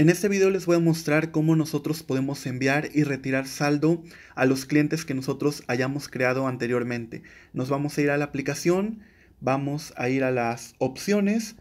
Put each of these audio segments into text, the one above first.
En este video les voy a mostrar cómo nosotros podemos enviar y retirar saldo a los clientes que nosotros hayamos creado anteriormente. Nos vamos a ir a la aplicación, vamos a ir a las opciones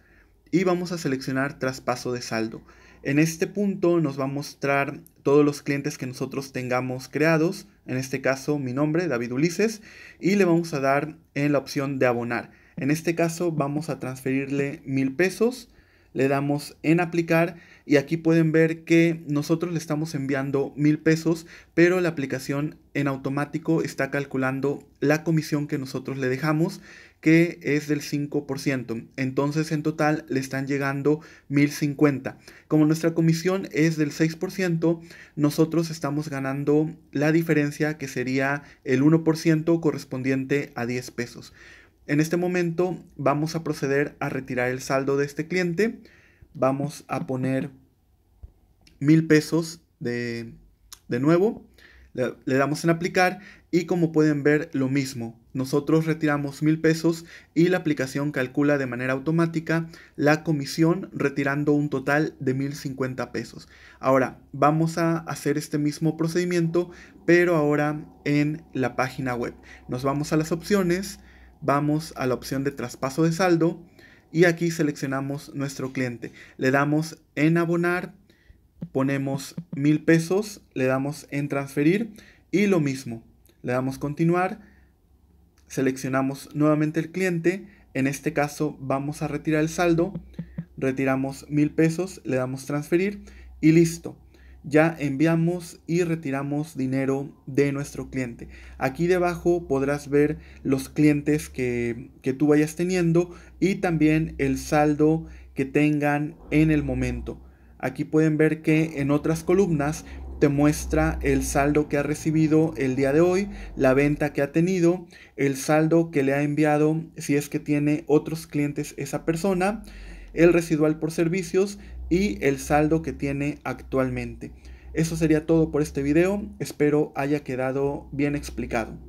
y vamos a seleccionar traspaso de saldo. En este punto nos va a mostrar todos los clientes que nosotros tengamos creados, en este caso mi nombre, David Ulises, y le vamos a dar en la opción de abonar. En este caso vamos a transferirle mil pesos le damos en aplicar y aquí pueden ver que nosotros le estamos enviando mil pesos, pero la aplicación en automático está calculando la comisión que nosotros le dejamos, que es del 5%. Entonces en total le están llegando 1050. Como nuestra comisión es del 6%, nosotros estamos ganando la diferencia que sería el 1% correspondiente a 10 pesos. En este momento vamos a proceder a retirar el saldo de este cliente. Vamos a poner mil pesos de, nuevo. Le, le, damos en aplicar y como pueden ver lo mismo. Nosotros retiramos mil pesos y la aplicación calcula de manera automática la comisión retirando un total de mil cincuenta pesos. Ahora vamos a hacer este mismo procedimiento pero ahora en la página web. Nos vamos a las opciones vamos a la opción de traspaso de saldo y aquí seleccionamos nuestro cliente. Le damos en abonar, ponemos mil pesos, le damos en transferir y lo mismo. Le damos continuar, seleccionamos nuevamente el cliente, en este caso vamos a retirar el saldo, retiramos mil pesos, le damos transferir y listo ya enviamos y retiramos dinero de nuestro cliente. Aquí debajo podrás ver los clientes que, que, tú vayas teniendo y también el saldo que tengan en el momento. Aquí pueden ver que en otras columnas te muestra el saldo que ha recibido el día de hoy, la venta que ha tenido, el saldo que le ha enviado si es que tiene otros clientes esa persona el residual por servicios y el saldo que tiene actualmente. Eso sería todo por este video, espero haya quedado bien explicado.